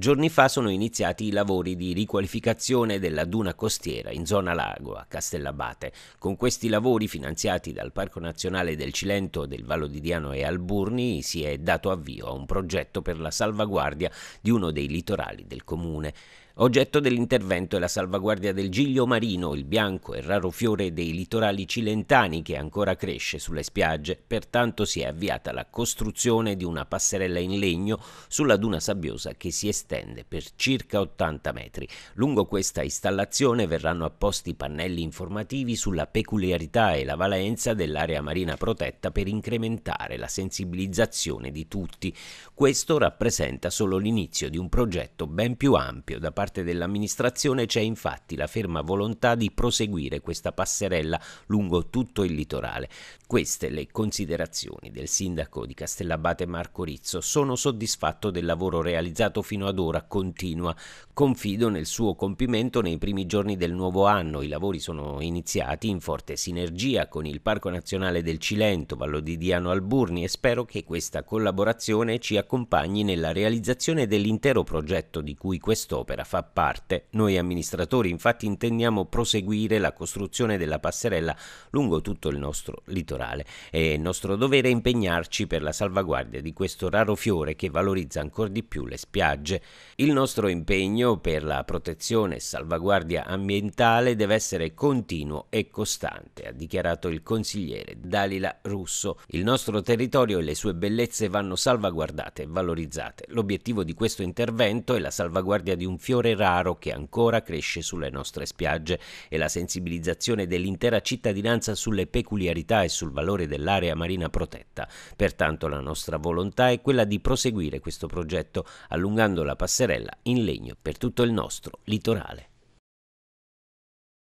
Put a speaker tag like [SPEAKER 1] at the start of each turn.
[SPEAKER 1] Giorni fa sono iniziati i lavori di riqualificazione della duna costiera in zona lago a Castellabate. Con questi lavori finanziati dal Parco Nazionale del Cilento, del Vallo di Diano e Alburni si è dato avvio a un progetto per la salvaguardia di uno dei litorali del comune. Oggetto dell'intervento è la salvaguardia del giglio marino, il bianco e raro fiore dei litorali cilentani che ancora cresce sulle spiagge, pertanto si è avviata la costruzione di una passerella in legno sulla duna sabbiosa che si estende per circa 80 metri. Lungo questa installazione verranno apposti pannelli informativi sulla peculiarità e la valenza dell'area marina protetta per incrementare la sensibilizzazione di tutti. Questo rappresenta solo l'inizio di un progetto ben più ampio da parte parte dell'amministrazione c'è infatti la ferma volontà di proseguire questa passerella lungo tutto il litorale. Queste le considerazioni del sindaco di Castellabate Marco Rizzo. Sono soddisfatto del lavoro realizzato fino ad ora, continua. Confido nel suo compimento nei primi giorni del nuovo anno. I lavori sono iniziati in forte sinergia con il Parco Nazionale del Cilento, Vallo di Diano Alburni e spero che questa collaborazione ci accompagni nella realizzazione dell'intero progetto di cui quest'opera fa parte. Noi amministratori infatti intendiamo proseguire la costruzione della passerella lungo tutto il nostro litorale. È nostro dovere impegnarci per la salvaguardia di questo raro fiore che valorizza ancora di più le spiagge. Il nostro impegno per la protezione e salvaguardia ambientale deve essere continuo e costante, ha dichiarato il consigliere Dalila Russo. Il nostro territorio e le sue bellezze vanno salvaguardate e valorizzate. L'obiettivo di questo intervento è la salvaguardia di un fiore fiore raro che ancora cresce sulle nostre spiagge e la sensibilizzazione dell'intera cittadinanza sulle peculiarità e sul valore dell'area marina protetta. Pertanto la nostra volontà è quella di proseguire questo progetto allungando la passerella in legno per tutto il nostro litorale.